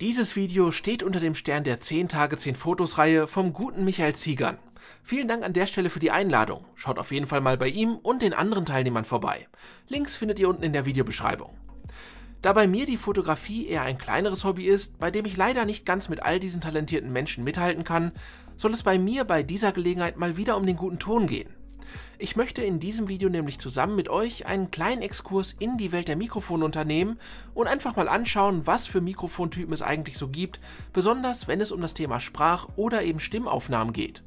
Dieses Video steht unter dem Stern der 10 Tage 10 Fotos Reihe vom guten Michael Ziegern. Vielen Dank an der Stelle für die Einladung. Schaut auf jeden Fall mal bei ihm und den anderen Teilnehmern vorbei. Links findet ihr unten in der Videobeschreibung. Da bei mir die Fotografie eher ein kleineres Hobby ist, bei dem ich leider nicht ganz mit all diesen talentierten Menschen mithalten kann, soll es bei mir bei dieser Gelegenheit mal wieder um den guten Ton gehen. Ich möchte in diesem Video nämlich zusammen mit euch einen kleinen Exkurs in die Welt der Mikrofone unternehmen und einfach mal anschauen, was für Mikrofontypen es eigentlich so gibt, besonders wenn es um das Thema Sprach- oder eben Stimmaufnahmen geht.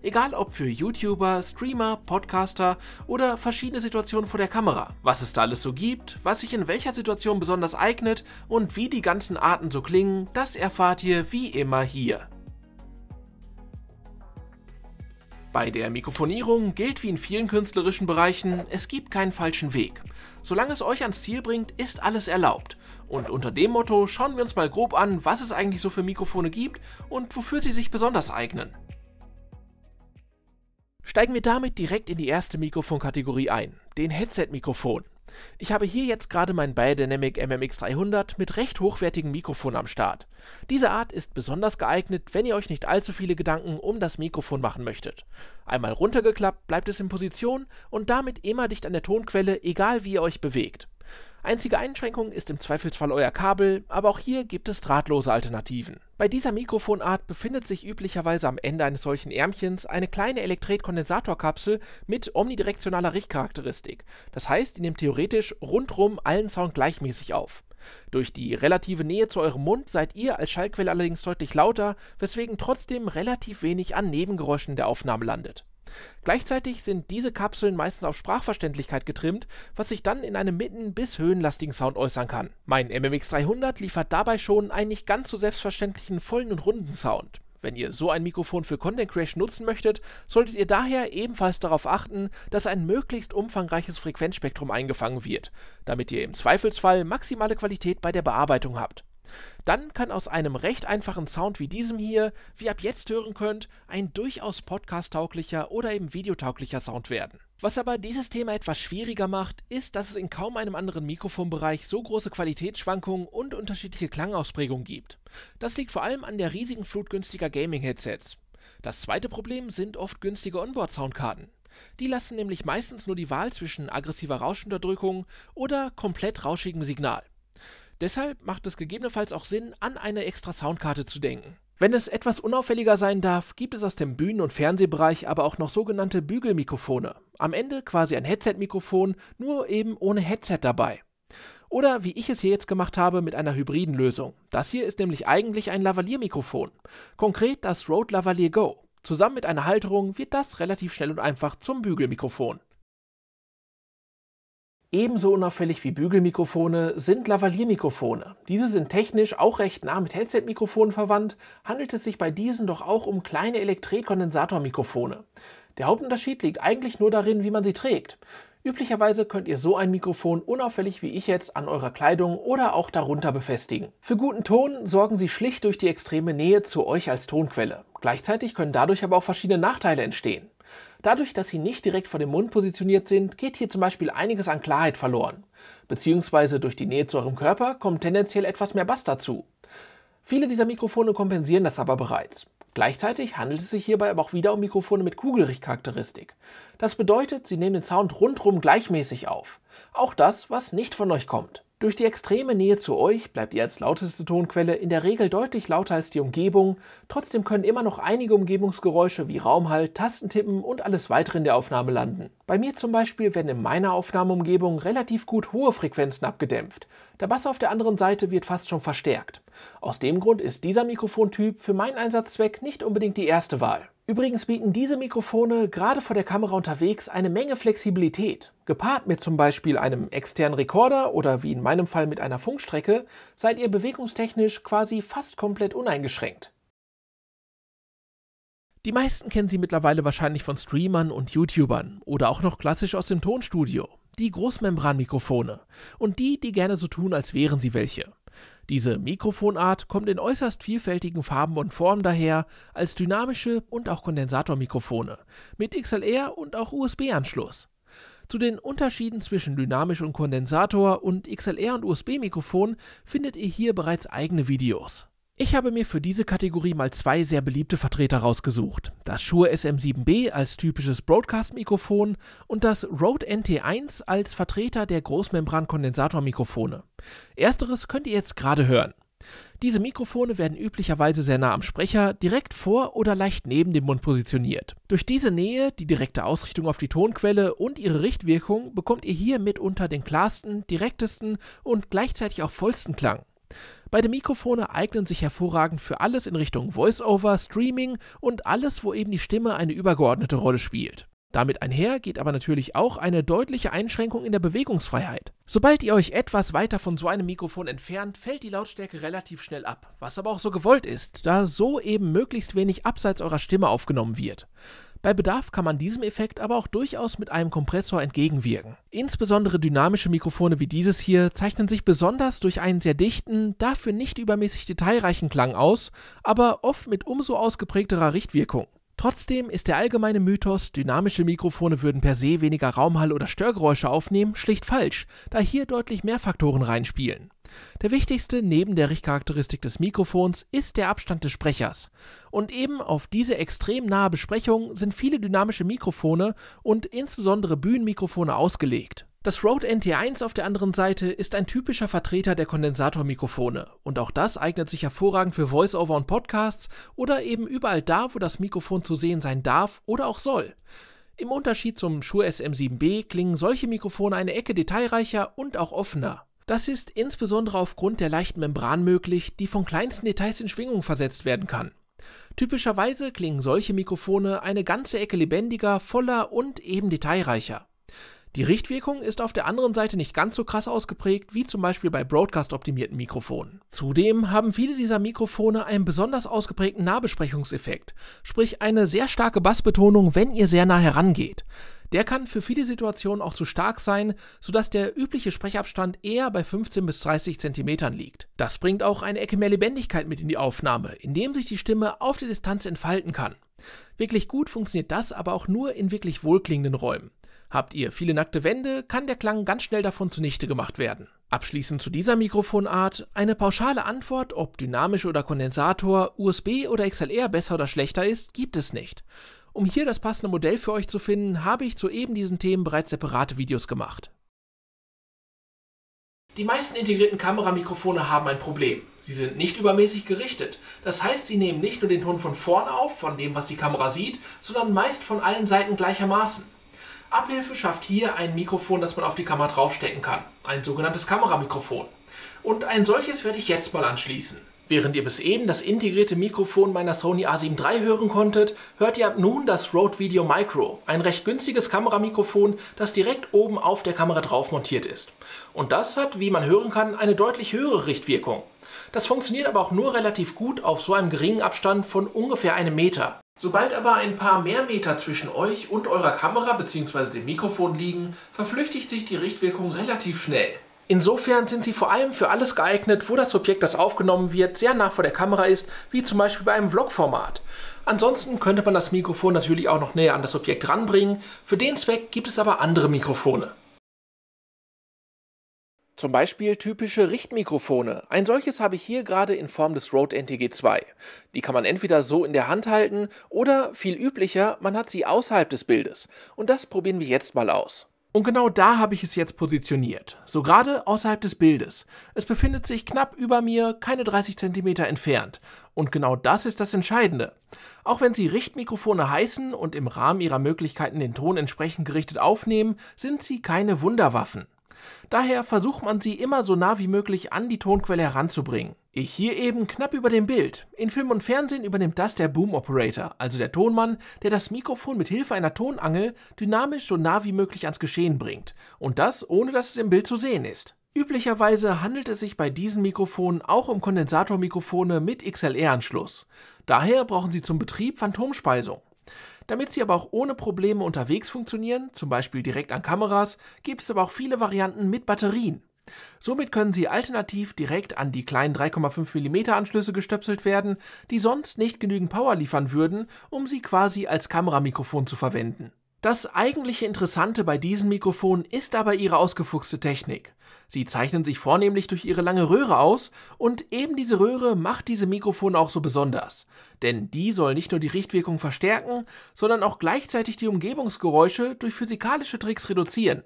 Egal ob für YouTuber, Streamer, Podcaster oder verschiedene Situationen vor der Kamera. Was es da alles so gibt, was sich in welcher Situation besonders eignet und wie die ganzen Arten so klingen, das erfahrt ihr wie immer hier. Bei der Mikrofonierung gilt wie in vielen künstlerischen Bereichen, es gibt keinen falschen Weg. Solange es euch ans Ziel bringt, ist alles erlaubt. Und unter dem Motto schauen wir uns mal grob an, was es eigentlich so für Mikrofone gibt und wofür sie sich besonders eignen. Steigen wir damit direkt in die erste Mikrofonkategorie ein, den Headset-Mikrofon. Ich habe hier jetzt gerade mein Biodynamic MMX300 mit recht hochwertigem Mikrofon am Start. Diese Art ist besonders geeignet, wenn ihr euch nicht allzu viele Gedanken um das Mikrofon machen möchtet. Einmal runtergeklappt bleibt es in Position und damit immer dicht an der Tonquelle, egal wie ihr euch bewegt. Einzige Einschränkung ist im Zweifelsfall euer Kabel, aber auch hier gibt es drahtlose Alternativen. Bei dieser Mikrofonart befindet sich üblicherweise am Ende eines solchen Ärmchens eine kleine Elektret-Kondensatorkapsel mit omnidirektionaler Richtcharakteristik, das heißt, die nimmt theoretisch rundrum allen Sound gleichmäßig auf. Durch die relative Nähe zu eurem Mund seid ihr als Schallquelle allerdings deutlich lauter, weswegen trotzdem relativ wenig an Nebengeräuschen der Aufnahme landet. Gleichzeitig sind diese Kapseln meistens auf Sprachverständlichkeit getrimmt, was sich dann in einem mitten- bis höhenlastigen Sound äußern kann. Mein MMX 300 liefert dabei schon einen nicht ganz so selbstverständlichen vollen und runden Sound. Wenn ihr so ein Mikrofon für Content Creation nutzen möchtet, solltet ihr daher ebenfalls darauf achten, dass ein möglichst umfangreiches Frequenzspektrum eingefangen wird, damit ihr im Zweifelsfall maximale Qualität bei der Bearbeitung habt. Dann kann aus einem recht einfachen Sound wie diesem hier, wie ihr ab jetzt hören könnt, ein durchaus podcast-tauglicher oder eben videotauglicher Sound werden. Was aber dieses Thema etwas schwieriger macht, ist, dass es in kaum einem anderen Mikrofonbereich so große Qualitätsschwankungen und unterschiedliche Klangausprägungen gibt. Das liegt vor allem an der riesigen Flut günstiger Gaming-Headsets. Das zweite Problem sind oft günstige Onboard-Soundkarten. Die lassen nämlich meistens nur die Wahl zwischen aggressiver Rauschunterdrückung oder komplett rauschigem Signal. Deshalb macht es gegebenenfalls auch Sinn, an eine extra Soundkarte zu denken. Wenn es etwas unauffälliger sein darf, gibt es aus dem Bühnen- und Fernsehbereich aber auch noch sogenannte Bügelmikrofone. Am Ende quasi ein Headset-Mikrofon, nur eben ohne Headset dabei. Oder wie ich es hier jetzt gemacht habe, mit einer hybriden Lösung. Das hier ist nämlich eigentlich ein Lavalier-Mikrofon. Konkret das Rode Lavalier Go. Zusammen mit einer Halterung wird das relativ schnell und einfach zum Bügelmikrofon. Ebenso unauffällig wie Bügelmikrofone sind Lavaliermikrofone. Diese sind technisch auch recht nah mit Headset-Mikrofonen verwandt, handelt es sich bei diesen doch auch um kleine Elektret-Kondensatormikrofone. Der Hauptunterschied liegt eigentlich nur darin, wie man sie trägt. Üblicherweise könnt ihr so ein Mikrofon unauffällig wie ich jetzt an eurer Kleidung oder auch darunter befestigen. Für guten Ton sorgen sie schlicht durch die extreme Nähe zu euch als Tonquelle. Gleichzeitig können dadurch aber auch verschiedene Nachteile entstehen. Dadurch, dass sie nicht direkt vor dem Mund positioniert sind, geht hier zum Beispiel einiges an Klarheit verloren. Beziehungsweise durch die Nähe zu eurem Körper kommt tendenziell etwas mehr Bass dazu. Viele dieser Mikrofone kompensieren das aber bereits. Gleichzeitig handelt es sich hierbei aber auch wieder um Mikrofone mit Kugelrichtcharakteristik. Das bedeutet, sie nehmen den Sound rundrum gleichmäßig auf. Auch das, was nicht von euch kommt. Durch die extreme Nähe zu euch bleibt ihr als lauteste Tonquelle in der Regel deutlich lauter als die Umgebung, trotzdem können immer noch einige Umgebungsgeräusche wie Raumhalt, Tastentippen und alles weitere in der Aufnahme landen. Bei mir zum Beispiel werden in meiner Aufnahmeumgebung relativ gut hohe Frequenzen abgedämpft, der Bass auf der anderen Seite wird fast schon verstärkt. Aus dem Grund ist dieser Mikrofontyp für meinen Einsatzzweck nicht unbedingt die erste Wahl. Übrigens bieten diese Mikrofone gerade vor der Kamera unterwegs eine Menge Flexibilität. Gepaart mit zum Beispiel einem externen Rekorder oder wie in meinem Fall mit einer Funkstrecke seid ihr bewegungstechnisch quasi fast komplett uneingeschränkt. Die meisten kennen sie mittlerweile wahrscheinlich von Streamern und YouTubern oder auch noch klassisch aus dem Tonstudio die Großmembranmikrofone und die, die gerne so tun, als wären sie welche. Diese Mikrofonart kommt in äußerst vielfältigen Farben und Formen daher als dynamische und auch Kondensatormikrofone mit XLR und auch USB-Anschluss. Zu den Unterschieden zwischen dynamisch und Kondensator und XLR und usb mikrofon findet ihr hier bereits eigene Videos. Ich habe mir für diese Kategorie mal zwei sehr beliebte Vertreter rausgesucht. Das Shure SM7B als typisches Broadcast-Mikrofon und das Rode NT1 als Vertreter der Großmembran-Kondensatormikrofone. Ersteres könnt ihr jetzt gerade hören. Diese Mikrofone werden üblicherweise sehr nah am Sprecher, direkt vor oder leicht neben dem Mund positioniert. Durch diese Nähe, die direkte Ausrichtung auf die Tonquelle und ihre Richtwirkung bekommt ihr hier mitunter den klarsten, direktesten und gleichzeitig auch vollsten Klang. Beide Mikrofone eignen sich hervorragend für alles in Richtung Voice-over, Streaming und alles, wo eben die Stimme eine übergeordnete Rolle spielt. Damit einher geht aber natürlich auch eine deutliche Einschränkung in der Bewegungsfreiheit. Sobald ihr euch etwas weiter von so einem Mikrofon entfernt, fällt die Lautstärke relativ schnell ab, was aber auch so gewollt ist, da so eben möglichst wenig abseits eurer Stimme aufgenommen wird. Bei Bedarf kann man diesem Effekt aber auch durchaus mit einem Kompressor entgegenwirken. Insbesondere dynamische Mikrofone wie dieses hier zeichnen sich besonders durch einen sehr dichten, dafür nicht übermäßig detailreichen Klang aus, aber oft mit umso ausgeprägterer Richtwirkung. Trotzdem ist der allgemeine Mythos, dynamische Mikrofone würden per se weniger Raumhall oder Störgeräusche aufnehmen, schlicht falsch, da hier deutlich mehr Faktoren reinspielen. Der wichtigste neben der Richtcharakteristik des Mikrofons ist der Abstand des Sprechers. Und eben auf diese extrem nahe Besprechung sind viele dynamische Mikrofone und insbesondere Bühnenmikrofone ausgelegt. Das Rode NT1 auf der anderen Seite ist ein typischer Vertreter der Kondensatormikrofone und auch das eignet sich hervorragend für Voiceover und Podcasts oder eben überall da, wo das Mikrofon zu sehen sein darf oder auch soll. Im Unterschied zum Shure SM7B klingen solche Mikrofone eine Ecke detailreicher und auch offener. Das ist insbesondere aufgrund der leichten Membran möglich, die von kleinsten Details in Schwingung versetzt werden kann. Typischerweise klingen solche Mikrofone eine ganze Ecke lebendiger, voller und eben detailreicher. Die Richtwirkung ist auf der anderen Seite nicht ganz so krass ausgeprägt wie zum Beispiel bei Broadcast-optimierten Mikrofonen. Zudem haben viele dieser Mikrofone einen besonders ausgeprägten Nahbesprechungseffekt, sprich eine sehr starke Bassbetonung, wenn ihr sehr nah herangeht. Der kann für viele Situationen auch zu stark sein, sodass der übliche Sprechabstand eher bei 15 bis 30 Zentimetern liegt. Das bringt auch eine Ecke mehr Lebendigkeit mit in die Aufnahme, indem sich die Stimme auf der Distanz entfalten kann. Wirklich gut funktioniert das aber auch nur in wirklich wohlklingenden Räumen. Habt ihr viele nackte Wände, kann der Klang ganz schnell davon zunichte gemacht werden. Abschließend zu dieser Mikrofonart, eine pauschale Antwort, ob dynamisch oder Kondensator, USB oder XLR besser oder schlechter ist, gibt es nicht. Um hier das passende Modell für euch zu finden, habe ich zu eben diesen Themen bereits separate Videos gemacht. Die meisten integrierten Kameramikrofone haben ein Problem. Sie sind nicht übermäßig gerichtet. Das heißt, sie nehmen nicht nur den Ton von vorn auf, von dem, was die Kamera sieht, sondern meist von allen Seiten gleichermaßen. Abhilfe schafft hier ein Mikrofon, das man auf die Kamera draufstecken kann, ein sogenanntes Kameramikrofon. Und ein solches werde ich jetzt mal anschließen. Während ihr bis eben das integrierte Mikrofon meiner Sony a7 III hören konntet, hört ihr ab nun das Rode Video Micro, ein recht günstiges Kameramikrofon, das direkt oben auf der Kamera drauf montiert ist. Und das hat, wie man hören kann, eine deutlich höhere Richtwirkung. Das funktioniert aber auch nur relativ gut auf so einem geringen Abstand von ungefähr einem Meter. Sobald aber ein paar mehr Meter zwischen euch und eurer Kamera bzw. dem Mikrofon liegen, verflüchtigt sich die Richtwirkung relativ schnell. Insofern sind sie vor allem für alles geeignet, wo das Objekt, das aufgenommen wird, sehr nah vor der Kamera ist, wie zum Beispiel bei einem Vlog-Format. Ansonsten könnte man das Mikrofon natürlich auch noch näher an das Objekt ranbringen, für den Zweck gibt es aber andere Mikrofone. Zum Beispiel typische Richtmikrofone. Ein solches habe ich hier gerade in Form des Rode NTG2. Die kann man entweder so in der Hand halten oder, viel üblicher, man hat sie außerhalb des Bildes. Und das probieren wir jetzt mal aus. Und genau da habe ich es jetzt positioniert, so gerade außerhalb des Bildes. Es befindet sich knapp über mir, keine 30 cm entfernt. Und genau das ist das Entscheidende. Auch wenn sie Richtmikrofone heißen und im Rahmen ihrer Möglichkeiten den Ton entsprechend gerichtet aufnehmen, sind sie keine Wunderwaffen. Daher versucht man sie immer so nah wie möglich an die Tonquelle heranzubringen. Ich hier eben knapp über dem Bild. In Film und Fernsehen übernimmt das der Boom Operator, also der Tonmann, der das Mikrofon mit Hilfe einer Tonangel dynamisch so nah wie möglich ans Geschehen bringt. Und das, ohne dass es im Bild zu sehen ist. Üblicherweise handelt es sich bei diesen Mikrofonen auch um Kondensatormikrofone mit XLR-Anschluss. E Daher brauchen sie zum Betrieb Phantomspeisung. Damit sie aber auch ohne Probleme unterwegs funktionieren, zum Beispiel direkt an Kameras, gibt es aber auch viele Varianten mit Batterien. Somit können sie alternativ direkt an die kleinen 3,5 mm Anschlüsse gestöpselt werden, die sonst nicht genügend Power liefern würden, um sie quasi als Kameramikrofon zu verwenden. Das eigentliche Interessante bei diesen Mikrofonen ist aber ihre ausgefuchste Technik. Sie zeichnen sich vornehmlich durch ihre lange Röhre aus und eben diese Röhre macht diese Mikrofone auch so besonders. Denn die soll nicht nur die Richtwirkung verstärken, sondern auch gleichzeitig die Umgebungsgeräusche durch physikalische Tricks reduzieren.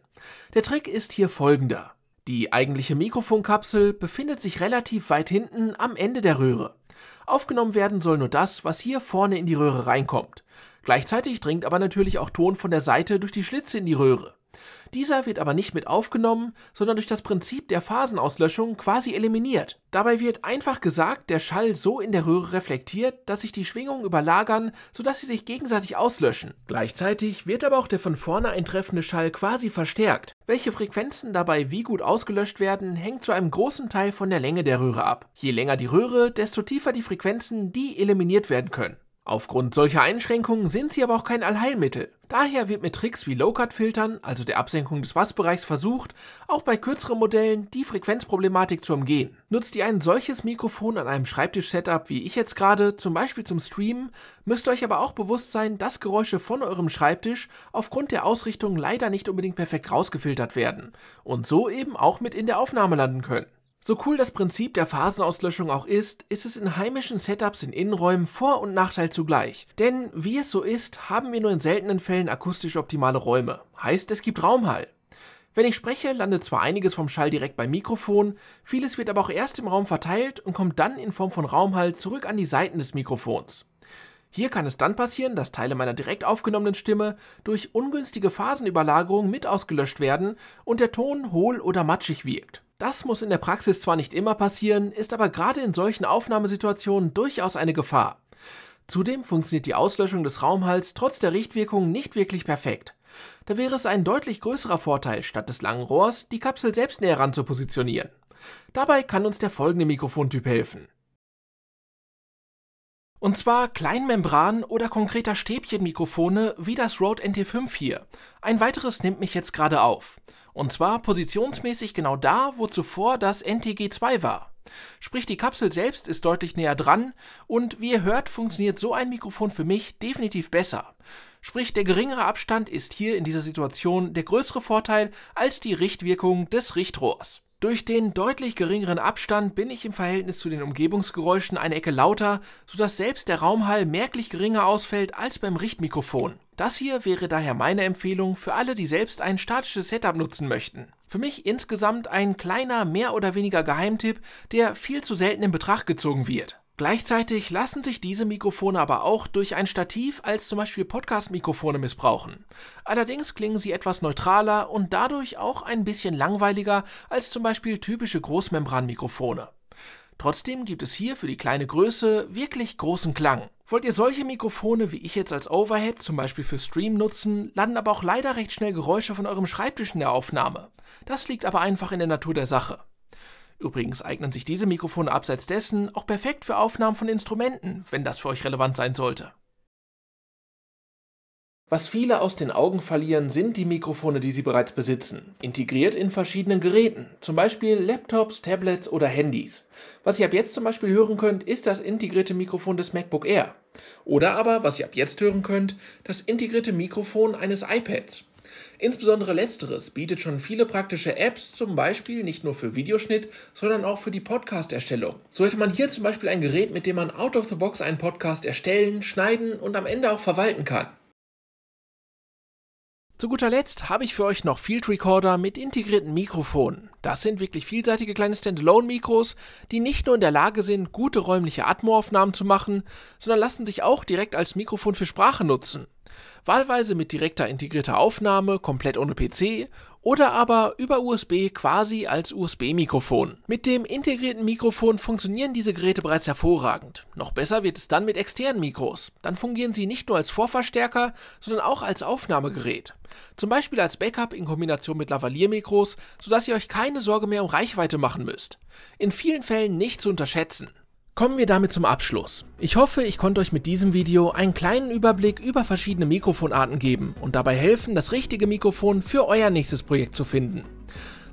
Der Trick ist hier folgender. Die eigentliche Mikrofonkapsel befindet sich relativ weit hinten am Ende der Röhre. Aufgenommen werden soll nur das, was hier vorne in die Röhre reinkommt. Gleichzeitig dringt aber natürlich auch Ton von der Seite durch die Schlitze in die Röhre. Dieser wird aber nicht mit aufgenommen, sondern durch das Prinzip der Phasenauslöschung quasi eliminiert. Dabei wird einfach gesagt der Schall so in der Röhre reflektiert, dass sich die Schwingungen überlagern, sodass sie sich gegenseitig auslöschen. Gleichzeitig wird aber auch der von vorne eintreffende Schall quasi verstärkt. Welche Frequenzen dabei wie gut ausgelöscht werden, hängt zu einem großen Teil von der Länge der Röhre ab. Je länger die Röhre, desto tiefer die Frequenzen, die eliminiert werden können. Aufgrund solcher Einschränkungen sind sie aber auch kein Allheilmittel. Daher wird mit Tricks wie Low-Cut-Filtern, also der Absenkung des Bassbereichs, versucht, auch bei kürzeren Modellen die Frequenzproblematik zu umgehen. Nutzt ihr ein solches Mikrofon an einem Schreibtisch-Setup, wie ich jetzt gerade, zum Beispiel zum Streamen, müsst ihr euch aber auch bewusst sein, dass Geräusche von eurem Schreibtisch aufgrund der Ausrichtung leider nicht unbedingt perfekt rausgefiltert werden und so eben auch mit in der Aufnahme landen können. So cool das Prinzip der Phasenauslöschung auch ist, ist es in heimischen Setups in Innenräumen Vor- und Nachteil zugleich. Denn wie es so ist, haben wir nur in seltenen Fällen akustisch optimale Räume. Heißt, es gibt Raumhall. Wenn ich spreche, landet zwar einiges vom Schall direkt beim Mikrofon, vieles wird aber auch erst im Raum verteilt und kommt dann in Form von Raumhall zurück an die Seiten des Mikrofons. Hier kann es dann passieren, dass Teile meiner direkt aufgenommenen Stimme durch ungünstige Phasenüberlagerung mit ausgelöscht werden und der Ton hohl oder matschig wirkt. Das muss in der Praxis zwar nicht immer passieren, ist aber gerade in solchen Aufnahmesituationen durchaus eine Gefahr. Zudem funktioniert die Auslöschung des Raumhalls trotz der Richtwirkung nicht wirklich perfekt. Da wäre es ein deutlich größerer Vorteil, statt des langen Rohrs die Kapsel selbst näher ran zu positionieren. Dabei kann uns der folgende Mikrofontyp helfen. Und zwar Kleinmembran oder konkreter Stäbchenmikrofone wie das Rode NT5 hier. Ein weiteres nimmt mich jetzt gerade auf. Und zwar positionsmäßig genau da, wo zuvor das NTG2 war. Sprich, die Kapsel selbst ist deutlich näher dran und wie ihr hört, funktioniert so ein Mikrofon für mich definitiv besser. Sprich, der geringere Abstand ist hier in dieser Situation der größere Vorteil als die Richtwirkung des Richtrohrs. Durch den deutlich geringeren Abstand bin ich im Verhältnis zu den Umgebungsgeräuschen eine Ecke lauter, sodass selbst der Raumhall merklich geringer ausfällt als beim Richtmikrofon. Das hier wäre daher meine Empfehlung für alle, die selbst ein statisches Setup nutzen möchten. Für mich insgesamt ein kleiner, mehr oder weniger Geheimtipp, der viel zu selten in Betracht gezogen wird. Gleichzeitig lassen sich diese Mikrofone aber auch durch ein Stativ als zum Beispiel Podcast-Mikrofone missbrauchen. Allerdings klingen sie etwas neutraler und dadurch auch ein bisschen langweiliger als zum Beispiel typische Großmembran-Mikrofone. Trotzdem gibt es hier für die kleine Größe wirklich großen Klang. Wollt ihr solche Mikrofone wie ich jetzt als Overhead zum Beispiel für Stream nutzen, landen aber auch leider recht schnell Geräusche von eurem Schreibtisch in der Aufnahme. Das liegt aber einfach in der Natur der Sache. Übrigens eignen sich diese Mikrofone abseits dessen auch perfekt für Aufnahmen von Instrumenten, wenn das für euch relevant sein sollte. Was viele aus den Augen verlieren, sind die Mikrofone, die sie bereits besitzen, integriert in verschiedenen Geräten, zum Beispiel Laptops, Tablets oder Handys. Was ihr ab jetzt zum Beispiel hören könnt, ist das integrierte Mikrofon des MacBook Air. Oder aber, was ihr ab jetzt hören könnt, das integrierte Mikrofon eines iPads. Insbesondere letzteres bietet schon viele praktische Apps, zum Beispiel nicht nur für Videoschnitt, sondern auch für die Podcast-Erstellung. So hätte man hier zum Beispiel ein Gerät, mit dem man out of the box einen Podcast erstellen, schneiden und am Ende auch verwalten kann. Zu guter Letzt habe ich für euch noch Field Recorder mit integrierten Mikrofonen. Das sind wirklich vielseitige kleine Standalone-Mikros, die nicht nur in der Lage sind, gute räumliche Atmo-Aufnahmen zu machen, sondern lassen sich auch direkt als Mikrofon für Sprache nutzen wahlweise mit direkter integrierter Aufnahme, komplett ohne PC oder aber über USB quasi als USB-Mikrofon. Mit dem integrierten Mikrofon funktionieren diese Geräte bereits hervorragend. Noch besser wird es dann mit externen Mikros. Dann fungieren sie nicht nur als Vorverstärker, sondern auch als Aufnahmegerät. Zum Beispiel als Backup in Kombination mit Lavalier-Mikros, sodass ihr euch keine Sorge mehr um Reichweite machen müsst. In vielen Fällen nicht zu unterschätzen. Kommen wir damit zum Abschluss. Ich hoffe, ich konnte euch mit diesem Video einen kleinen Überblick über verschiedene Mikrofonarten geben und dabei helfen, das richtige Mikrofon für euer nächstes Projekt zu finden.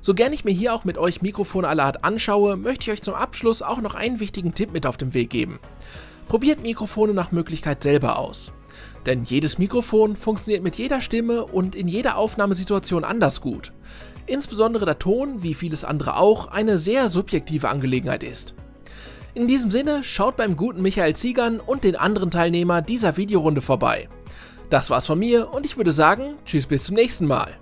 So gern ich mir hier auch mit euch Mikrofone aller Art anschaue, möchte ich euch zum Abschluss auch noch einen wichtigen Tipp mit auf den Weg geben. Probiert Mikrofone nach Möglichkeit selber aus. Denn jedes Mikrofon funktioniert mit jeder Stimme und in jeder Aufnahmesituation anders gut. Insbesondere der Ton, wie vieles andere auch, eine sehr subjektive Angelegenheit ist. In diesem Sinne, schaut beim guten Michael Ziegern und den anderen Teilnehmern dieser Videorunde vorbei. Das war's von mir und ich würde sagen, tschüss bis zum nächsten Mal.